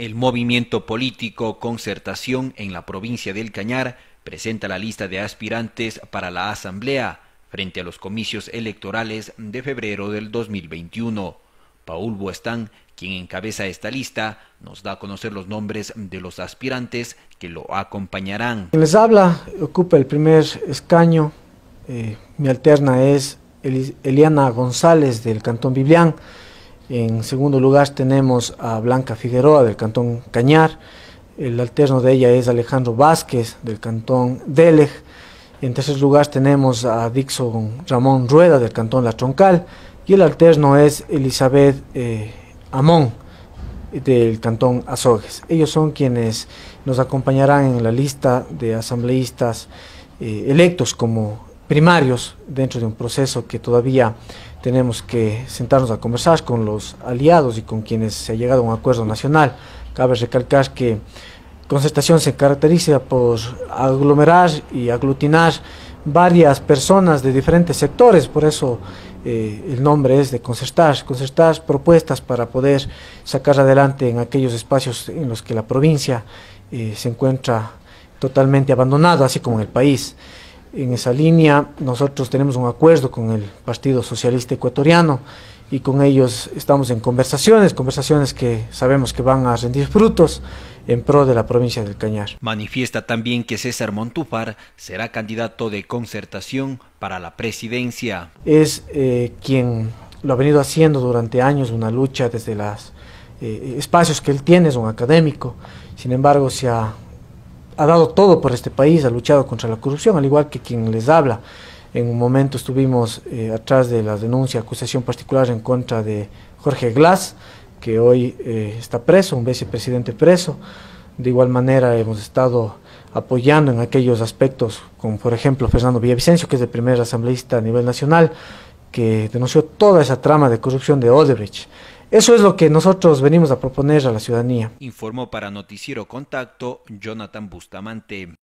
El movimiento político Concertación en la provincia del Cañar presenta la lista de aspirantes para la Asamblea frente a los comicios electorales de febrero del 2021. Paul Buestán, quien encabeza esta lista, nos da a conocer los nombres de los aspirantes que lo acompañarán. Quien les habla ocupa el primer escaño. Eh, mi alterna es Eliana González del Cantón Biblián. En segundo lugar tenemos a Blanca Figueroa del Cantón Cañar. El alterno de ella es Alejandro Vázquez del Cantón Delej. En tercer lugar tenemos a Dixon Ramón Rueda del Cantón La Troncal. Y el alterno es Elizabeth eh, Amón del Cantón Azogues. Ellos son quienes nos acompañarán en la lista de asambleístas eh, electos como primarios dentro de un proceso que todavía tenemos que sentarnos a conversar con los aliados y con quienes se ha llegado a un acuerdo nacional. Cabe recalcar que concertación se caracteriza por aglomerar y aglutinar varias personas de diferentes sectores, por eso eh, el nombre es de concertar, concertar propuestas para poder sacar adelante en aquellos espacios en los que la provincia eh, se encuentra totalmente abandonada, así como en el país. En esa línea nosotros tenemos un acuerdo con el Partido Socialista Ecuatoriano y con ellos estamos en conversaciones, conversaciones que sabemos que van a rendir frutos en pro de la provincia del Cañar. Manifiesta también que César Montúfar será candidato de concertación para la presidencia. Es eh, quien lo ha venido haciendo durante años, una lucha desde los eh, espacios que él tiene, es un académico, sin embargo se ha ha dado todo por este país, ha luchado contra la corrupción, al igual que quien les habla. En un momento estuvimos eh, atrás de la denuncia, acusación particular en contra de Jorge Glass, que hoy eh, está preso, un vicepresidente preso. De igual manera hemos estado apoyando en aquellos aspectos, como por ejemplo Fernando Villavicencio, que es el primer asambleísta a nivel nacional, que denunció toda esa trama de corrupción de Odebrecht. Eso es lo que nosotros venimos a proponer a la ciudadanía. Informó para Noticiero Contacto Jonathan Bustamante.